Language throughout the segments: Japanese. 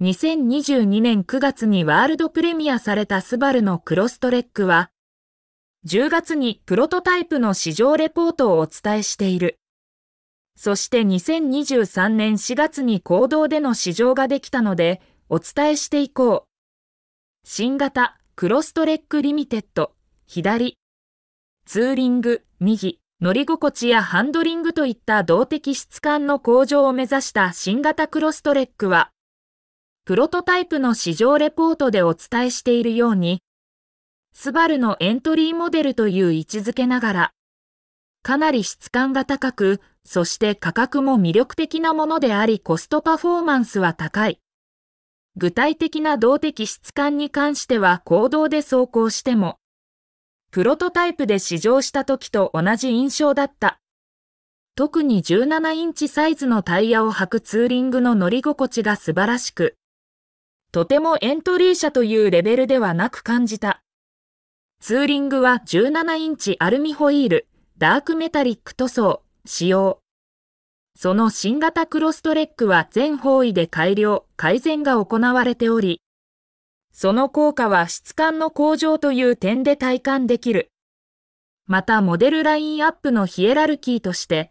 2022年9月にワールドプレミアされたスバルのクロストレックは、10月にプロトタイプの市場レポートをお伝えしている。そして2023年4月に行動での市場ができたので、お伝えしていこう。新型クロストレックリミテッド、左。ツーリング、右。乗り心地やハンドリングといった動的質感の向上を目指した新型クロストレックは、プロトタイプの市場レポートでお伝えしているように、スバルのエントリーモデルという位置づけながら、かなり質感が高く、そして価格も魅力的なものでありコストパフォーマンスは高い。具体的な動的質感に関しては行動で走行しても、プロトタイプで試乗した時と同じ印象だった。特に17インチサイズのタイヤを履くツーリングの乗り心地が素晴らしく、とてもエントリー車というレベルではなく感じた。ツーリングは17インチアルミホイール、ダークメタリック塗装、使用。その新型クロストレックは全方位で改良、改善が行われており、その効果は質感の向上という点で体感できる。またモデルラインアップのヒエラルキーとして、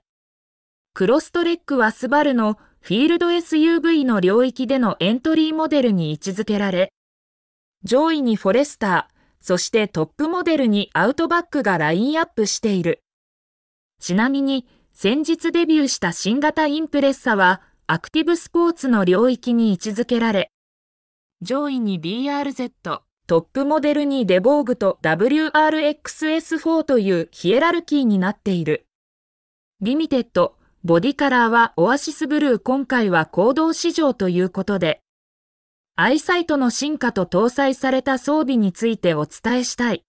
クロストレックはスバルのフィールド SUV の領域でのエントリーモデルに位置づけられ、上位にフォレスター、そしてトップモデルにアウトバックがラインアップしている。ちなみに、先日デビューした新型インプレッサは、アクティブスポーツの領域に位置づけられ、上位に BRZ、トップモデルにデボーグと WRXS4 というヒエラルキーになっている。リミテッド、ボディカラーはオアシスブルー今回は行動市場ということで、アイサイトの進化と搭載された装備についてお伝えしたい。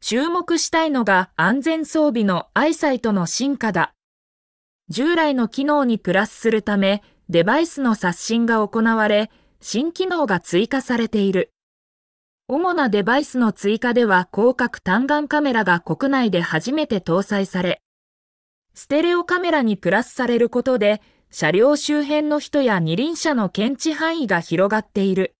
注目したいのが安全装備のアイサイトの進化だ。従来の機能にプラスするため、デバイスの刷新が行われ、新機能が追加されている。主なデバイスの追加では広角単眼カメラが国内で初めて搭載され、ステレオカメラにプラスされることで、車両周辺の人や二輪車の検知範囲が広がっている。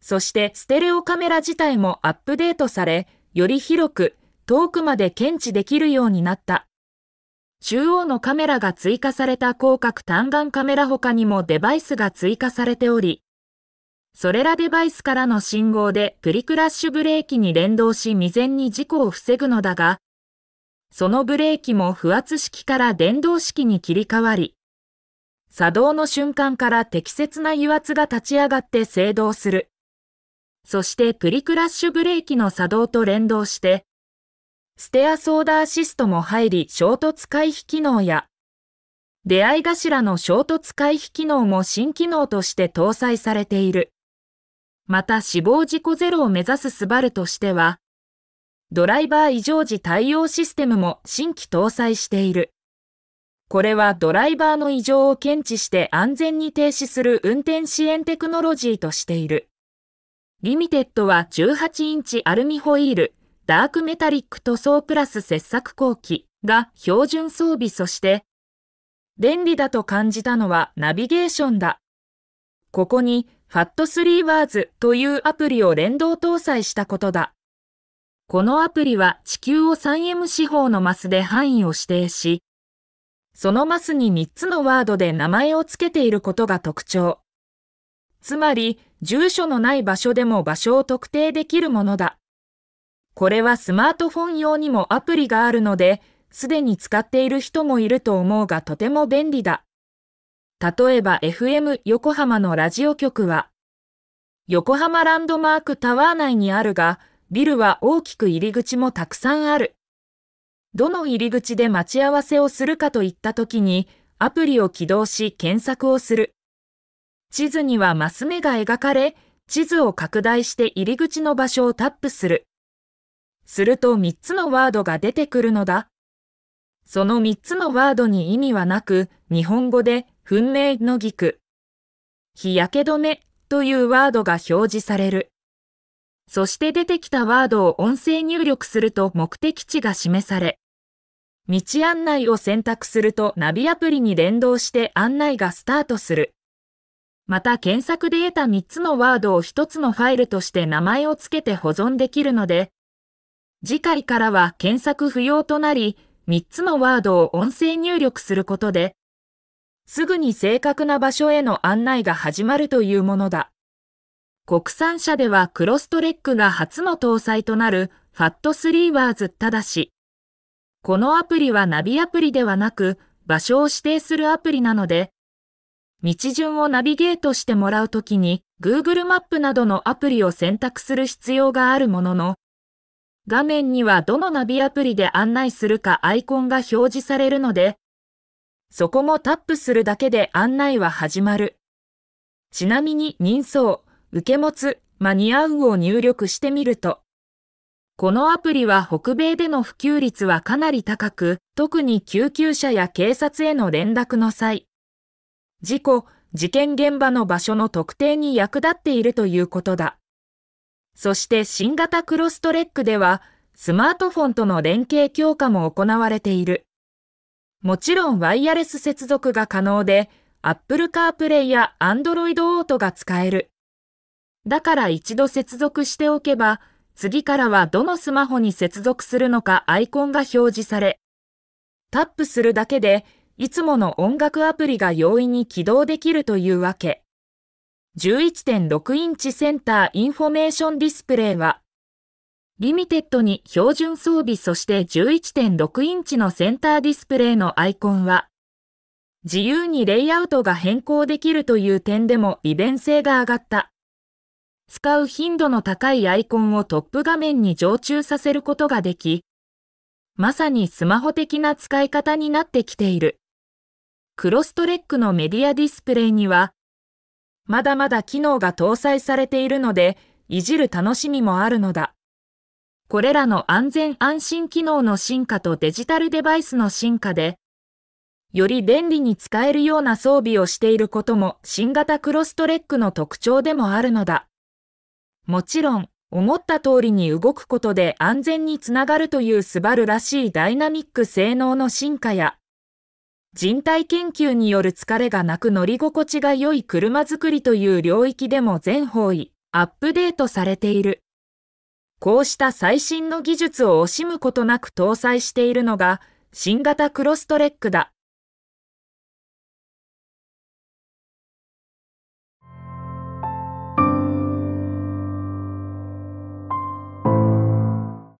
そしてステレオカメラ自体もアップデートされ、より広く遠くまで検知できるようになった。中央のカメラが追加された広角単眼カメラ他にもデバイスが追加されており、それらデバイスからの信号でプリクラッシュブレーキに連動し未然に事故を防ぐのだが、そのブレーキも不圧式から電動式に切り替わり、作動の瞬間から適切な油圧が立ち上がって制動する。そしてプリクラッシュブレーキの作動と連動して、ステアソーダアシストも入り衝突回避機能や、出会い頭の衝突回避機能も新機能として搭載されている。また死亡事故ゼロを目指すスバルとしては、ドライバー異常時対応システムも新規搭載している。これはドライバーの異常を検知して安全に停止する運転支援テクノロジーとしている。リミテッドは18インチアルミホイール、ダークメタリック塗装プラス切削工機が標準装備そして、便利だと感じたのはナビゲーションだ。ここに FAT3 ワーズというアプリを連動搭載したことだ。このアプリは地球を 3M 四方のマスで範囲を指定し、そのマスに3つのワードで名前を付けていることが特徴。つまり、住所のない場所でも場所を特定できるものだ。これはスマートフォン用にもアプリがあるので、すでに使っている人もいると思うがとても便利だ。例えば FM 横浜のラジオ局は、横浜ランドマークタワー内にあるが、ビルは大きく入り口もたくさんある。どの入り口で待ち合わせをするかといった時に、アプリを起動し検索をする。地図にはマス目が描かれ、地図を拡大して入り口の場所をタップする。すると3つのワードが出てくるのだ。その3つのワードに意味はなく、日本語で、噴明のぎく。日焼け止めというワードが表示される。そして出てきたワードを音声入力すると目的地が示され、道案内を選択するとナビアプリに連動して案内がスタートする。また検索で得た3つのワードを1つのファイルとして名前を付けて保存できるので、次回からは検索不要となり、3つのワードを音声入力することで、すぐに正確な場所への案内が始まるというものだ。国産車ではクロストレックが初の搭載となるファットーワーズただし。このアプリはナビアプリではなく場所を指定するアプリなので、道順をナビゲートしてもらうときに Google マップなどのアプリを選択する必要があるものの、画面にはどのナビアプリで案内するかアイコンが表示されるので、そこもタップするだけで案内は始まる。ちなみに人相、受け持つ間に合うを入力してみると、このアプリは北米での普及率はかなり高く、特に救急車や警察への連絡の際、事故、事件現場の場所の特定に役立っているということだ。そして新型クロストレックでは、スマートフォンとの連携強化も行われている。もちろんワイヤレス接続が可能で、Apple CarPlay や Android Auto が使える。だから一度接続しておけば、次からはどのスマホに接続するのかアイコンが表示され、タップするだけで、いつもの音楽アプリが容易に起動できるというわけ。11.6インチセンターインフォメーションディスプレイは、リミテッドに標準装備そして11.6インチのセンターディスプレイのアイコンは、自由にレイアウトが変更できるという点でも利便性が上がった。使う頻度の高いアイコンをトップ画面に常駐させることができ、まさにスマホ的な使い方になってきている。クロストレックのメディアディスプレイには、まだまだ機能が搭載されているので、いじる楽しみもあるのだ。これらの安全安心機能の進化とデジタルデバイスの進化で、より便利に使えるような装備をしていることも新型クロストレックの特徴でもあるのだ。もちろん、思った通りに動くことで安全につながるというスバルらしいダイナミック性能の進化や、人体研究による疲れがなく乗り心地が良い車作りという領域でも全方位アップデートされている。こうした最新の技術を惜しむことなく搭載しているのが新型クロストレックだ。